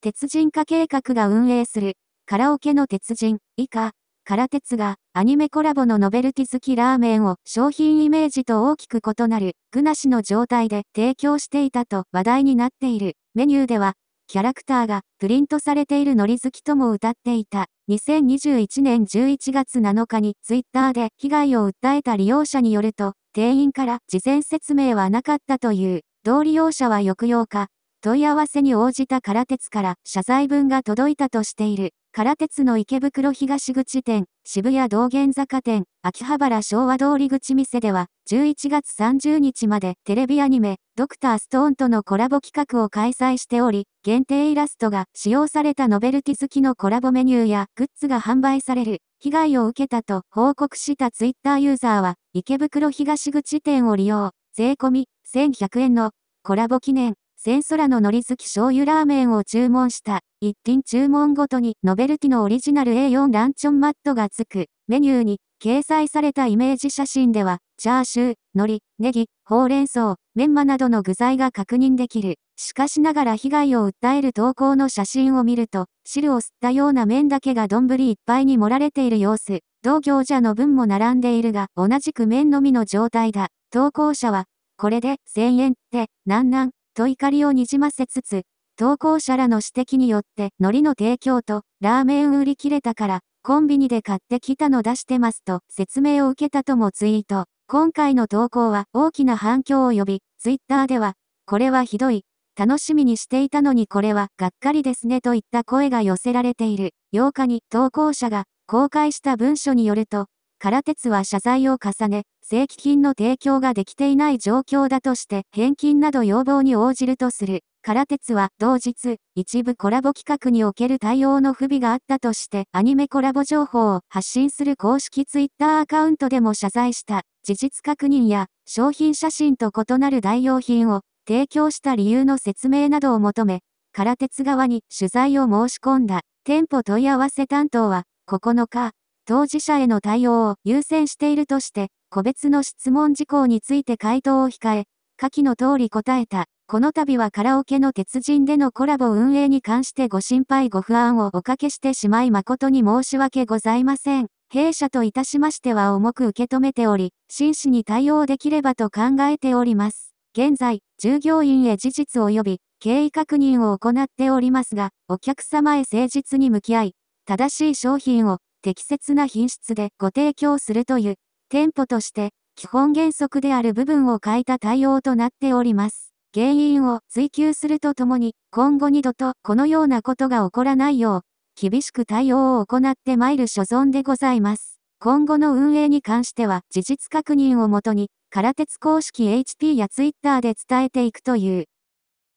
鉄人化計画が運営する、カラオケの鉄人、以下、空鉄が、アニメコラボのノベルティ好きラーメンを商品イメージと大きく異なる、具なしの状態で提供していたと話題になっている。メニューでは、キャラクターがプリントされているノリ好きとも歌っていた。2021年11月7日にツイッターで被害を訴えた利用者によると、店員から事前説明はなかったという。同利用者は翌8日、問い合わせに応じた空鉄から謝罪文が届いたとしている。空鉄の池袋東口店、渋谷道玄坂店、秋葉原昭和通り口店では、11月30日までテレビアニメ、ドクターストーンとのコラボ企画を開催しており、限定イラストが使用されたノベルティ好きのコラボメニューやグッズが販売される。被害を受けたと報告したツイッターユーザーは、池袋東口店を利用、税込み1100円のコラボ記念千空の海苔付き醤油ラーメンを注文した。一品注文ごとにノベルティのオリジナル A4 ランチョンマットが付く。メニューに掲載されたイメージ写真では、チャーシュー、海苔、ネギ、ほうれん草、メンマなどの具材が確認できる。しかしながら被害を訴える投稿の写真を見ると、汁を吸ったような麺だけが丼いっぱいに盛られている様子。同業者の分も並んでいるが、同じく麺のみの状態だ。投稿者は、これで1000円って、なんなんと怒りをにじませつつ、投稿者らの指摘によって海苔の提供とラーメン売り切れたからコンビニで買ってきたの出してますと説明を受けたともツイート。今回の投稿は大きな反響を呼び、ツイッターでは、これはひどい。楽しみにしていたのにこれはがっかりですねといった声が寄せられている。8日に投稿者が公開した文書によると、空鉄は謝罪を重ね、正規品の提供ができていない状況だとして、返金など要望に応じるとする。空鉄は同日、一部コラボ企画における対応の不備があったとして、アニメコラボ情報を発信する公式ツイッターアカウントでも謝罪した。事実確認や、商品写真と異なる代用品を提供した理由の説明などを求め、空鉄側に取材を申し込んだ。店舗問い合わせ担当は、9日、当事者への対応を優先しているとして、個別の質問事項について回答を控え、下記の通り答えた。この度はカラオケの鉄人でのコラボ運営に関してご心配ご不安をおかけしてしまい誠に申し訳ございません。弊社といたしましては重く受け止めており、真摯に対応できればと考えております。現在、従業員へ事実及び経緯確認を行っておりますが、お客様へ誠実に向き合い、正しい商品を適切な品質でご提供するという、店舗として、基本原則である部分を変えた対応となっております。原因を追求するとともに、今後二度とこのようなことが起こらないよう、厳しく対応を行ってまいる所存でございます。今後の運営に関しては、事実確認をもとに、空鉄公式 HP や Twitter で伝えていくという。